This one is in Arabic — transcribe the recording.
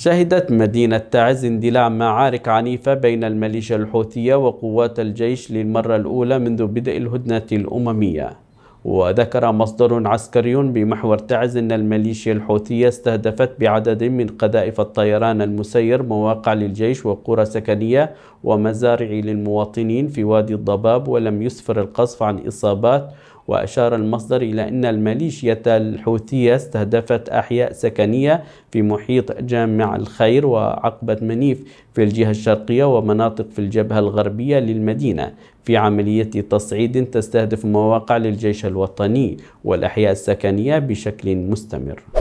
شهدت مدينة تعز اندلاع معارك عنيفة بين الميليشيا الحوثية وقوات الجيش للمرة الأولى منذ بدء الهدنة الأممية وذكر مصدر عسكري بمحور تعز أن الميليشيا الحوثية استهدفت بعدد من قذائف الطيران المسير مواقع للجيش وقرى سكنية ومزارع للمواطنين في وادي الضباب ولم يسفر القصف عن إصابات وأشار المصدر إلى أن الميليشيا الحوثية استهدفت أحياء سكنية في محيط جامع الخير وعقبة منيف في الجهة الشرقية ومناطق في الجبهة الغربية للمدينة في عملية تصعيد تستهدف مواقع للجيش الوطني والأحياء السكنية بشكل مستمر